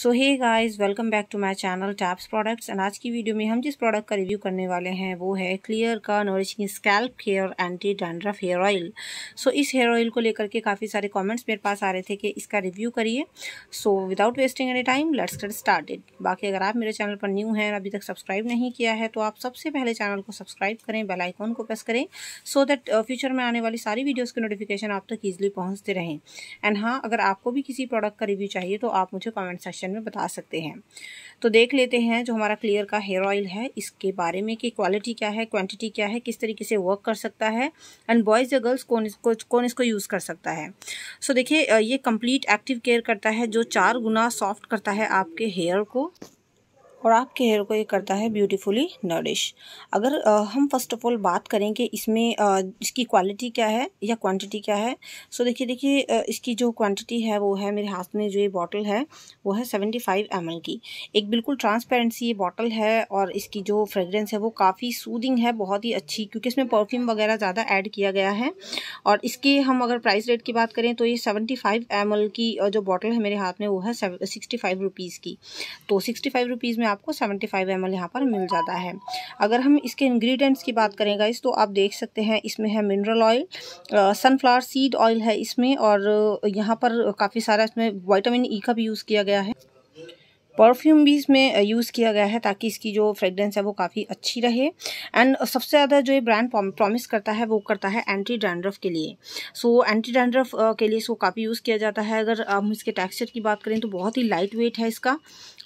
so hey guys welcome back to my channel टैप्स products and आज की video में हम जिस प्रोडक्ट का रिव्यू करने वाले हैं वो है क्लियर का nourishing scalp hair anti dandruff hair oil so इस हेयर ऑयल को लेकर के काफ़ी सारे कमेंट्स मेरे पास आ रहे थे कि इसका रिव्यू करिए so without wasting any time let's get started बाकी अगर आप मेरे चैनल पर न्यू हैं और अभी तक सब्सक्राइब नहीं किया है तो आप सबसे पहले चैनल को सब्सक्राइब करें बेल आइकॉन को प्रेस करें सो दैट फ्यूचर में आने वाली सारी वीडियोज़ की नोटिफिकेशन आप तक ईजिली पहुँचते रहें एंड हाँ अगर आपको भी किसी प्रोडक्ट का रिव्यू चाहिए तो आप मुझे कॉमेंट सेक्शन सेक्शन में बता सकते हैं तो देख लेते हैं जो हमारा क्लियर का हेयर ऑयल है इसके बारे में कि क्वालिटी क्या है क्वांटिटी क्या है किस तरीके से वर्क कर सकता है एंड बॉयज़ या गर्ल्स कौन इसको कौन इसको यूज़ कर सकता है सो so, देखिए ये कंप्लीट एक्टिव केयर करता है जो चार गुना सॉफ्ट करता है आपके हेयर को और आपके हेयर को ये करता है ब्यूटीफुली नरिश अगर आ, हम फर्स्ट ऑफ ऑल बात करें कि इसमें आ, इसकी क्वालिटी क्या है या क्वांटिटी क्या है सो देखिए देखिए इसकी जो क्वांटिटी है वो है मेरे हाथ में जो ये बॉटल है वो है सेवेंटी फाइव एम की एक बिल्कुल ट्रांसपेरेंट सी ये बॉटल है और इसकी जो फ्रेगरेंस है वो काफ़ी सूदिंग है बहुत ही अच्छी क्योंकि इसमें परफ्यूम वगैरह ज़्यादा ऐड किया गया है और इसके हम अगर प्राइस रेट की बात करें तो ये सेवेंटी फाइव की जो बॉटल है मेरे हाथ में वो है सिक्सटी फाइव की तो सिक्सटी फाइव में आपको 75 फाइव एम यहाँ पर मिल जाता है अगर हम इसके इंग्रेडिएंट्स की बात करें गाइस तो आप देख सकते हैं इसमें है mineral oil sunflower seed oil है इसमें और यहाँ पर काफ़ी सारा इसमें वाइटामिन ई e का भी यूज़ किया गया है परफ्यूम भी इसमें यूज़ किया गया है ताकि इसकी जो फ्रेगरेंस है वो काफ़ी अच्छी रहे एंड सबसे ज़्यादा जो ये ब्रांड प्रॉमिस करता है वो करता है एंटी डैंड्रफ के लिए सो एंटी डैंड्रफ के लिए इसको काफ़ी यूज़ किया जाता है अगर हम इसके टेक्स्चर की बात करें तो बहुत ही लाइट वेट है इसका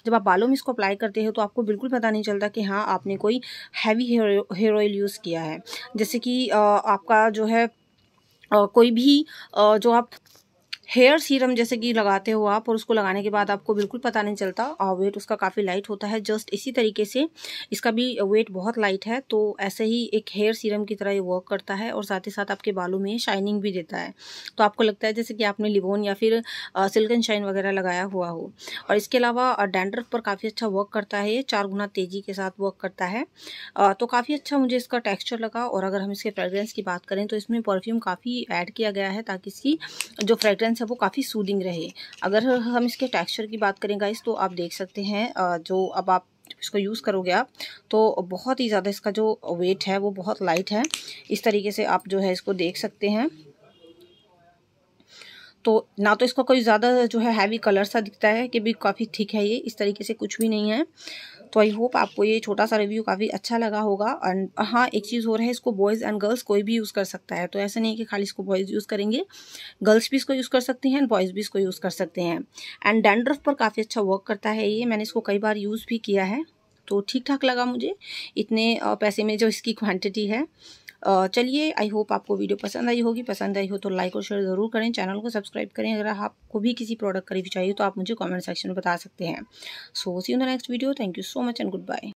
जब आप बालों में इसको अप्लाई करते हो तो आपको बिल्कुल पता नहीं चलता कि हाँ आपने कोई हैवी हेयर ऑयल यूज़ किया है जैसे कि आपका जो है कोई भी जो आप हेयर सीरम जैसे कि लगाते हो आप और उसको लगाने के बाद आपको बिल्कुल पता नहीं चलता और वेट उसका काफ़ी लाइट होता है जस्ट इसी तरीके से इसका भी वेट बहुत लाइट है तो ऐसे ही एक हेयर सीरम की तरह ये वर्क करता है और साथ ही साथ आपके बालों में शाइनिंग भी देता है तो आपको लगता है जैसे कि आपने लिबोन या फिर सिल्कन शाइन वगैरह लगाया हुआ हो और इसके अलावा डेंडर पर काफ़ी अच्छा वर्क करता है ये चार गुना तेज़ी के साथ वर्क करता है तो काफ़ी अच्छा मुझे इसका टेक्स्चर लगा और अगर हम इसके फ्रेगरेंस की बात करें तो इसमें परफ्यूम काफ़ी ऐड किया गया है ताकि इसकी जो फ्रेगरेंस है वो काफ़ी सूदिंग रहे अगर हम इसके टेक्सचर की बात करें गाइस तो आप देख सकते हैं जो अब आप इसको यूज़ करोगे आप तो बहुत ही ज़्यादा इसका जो वेट है वो बहुत लाइट है इस तरीके से आप जो है इसको देख सकते हैं तो ना तो इसका कोई ज़्यादा जो है हैवी कलर सा दिखता है कि भी काफ़ी थिक है ये इस तरीके से कुछ भी नहीं है तो आई होप आपको ये छोटा सा रिव्यू काफ़ी अच्छा लगा होगा एंड हाँ एक चीज़ हो रहा है इसको बॉयज़ एंड गर्ल्स कोई भी यूज़ कर सकता है तो ऐसा नहीं है कि खाली इसको बॉयज़ यूज़ करेंगे गर्ल्स भी इसको यूज़ कर सकते हैं एंड बॉयज़ भी इसको यूज़ कर सकते हैं एंड डैंड्रफ पर काफ़ी अच्छा वर्क करता है ये मैंने इसको कई बार यूज़ भी किया है तो ठीक ठाक लगा मुझे इतने पैसे में जो इसकी क्वान्टिटी है चलिए आई होप आपको वीडियो पसंद आई होगी पसंद आई हो तो लाइक और शेयर ज़रूर करें चैनल को सब्सक्राइब करें अगर आपको भी किसी प्रोडक्ट का रिव्यू चाहिए तो आप मुझे कॉमेंट सेक्शन में बता सकते हैं so see in the next video thank you so much and good bye